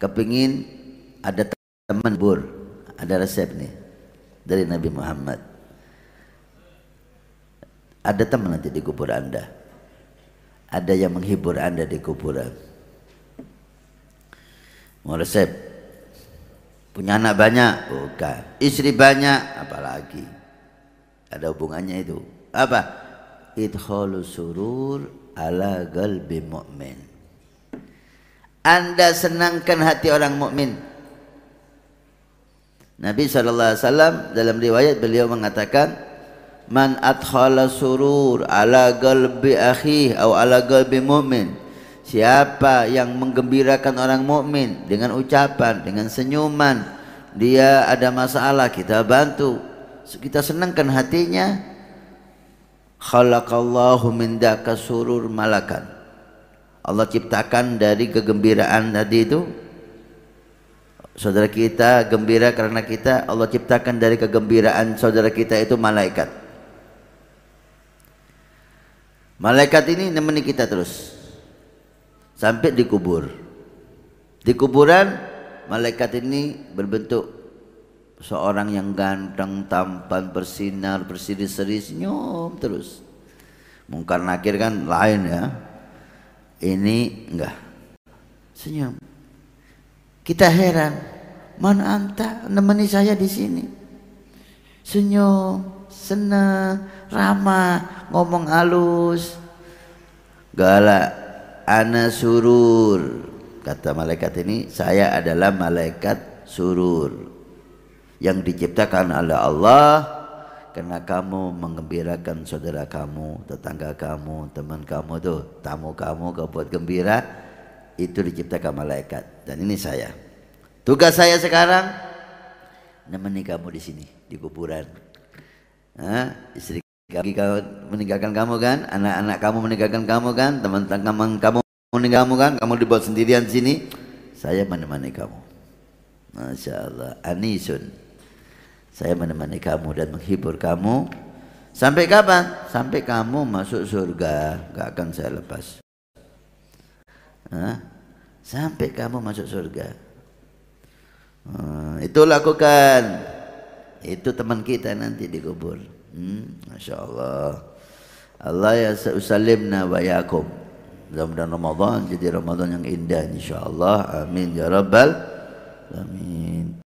kepingin ada teman bur ada resep nih dari Nabi Muhammad ada teman nanti di kubur anda ada yang menghibur anda di kuburan mau resep punya anak banyak bukan istri banyak apalagi ada hubungannya itu apa itu surur ala galbi mu'min anda senangkan hati orang mukmin. Nabi SAW dalam riwayat beliau mengatakan Man adkhala surur ala galbi akhi atau ala galbi mu'min Siapa yang menggembirakan orang mukmin dengan ucapan, dengan senyuman Dia ada masalah, kita bantu Kita senangkan hatinya Khalaqallahu min daka surur malakan Allah ciptakan dari kegembiraan tadi itu saudara kita gembira karena kita Allah ciptakan dari kegembiraan saudara kita itu malaikat malaikat ini nemeni kita terus sampai dikubur di kuburan malaikat ini berbentuk seorang yang ganteng tampan bersinar bersiri seri senyum terus mungkar nakir kan lain ya ini enggak senyum kita heran mana anta nemeni saya di sini senyum senang ramah ngomong halus galak ana surur kata malaikat ini saya adalah malaikat surur yang diciptakan oleh Allah karena kamu mengembirakan saudara kamu, tetangga kamu, teman kamu tuh, tamu kamu kau buat gembira, itu diciptakan malaikat. Dan ini saya. Tugas saya sekarang nemeni kamu di sini di kuburan. Nah, istri kamu meninggalkan kamu kan, anak-anak kamu meninggalkan kamu kan, teman-teman kamu meninggalkan kamu kan, kamu dibuat sendirian di sini. Saya menemani kamu. Masya Allah, Anisun. Saya menemani kamu dan menghibur kamu. Sampai kapan? Sampai kamu masuk surga. Gak akan saya lepas. Hah? Sampai kamu masuk surga. Hmm, itu lakukan. Itu teman kita nanti dikubur. Hmm, Masya Allah. Allah ya usalimna wa yakum. Mudah-mudahan Ramadan jadi Ramadan yang indah insyaallah. Amin ya rabbal alamin.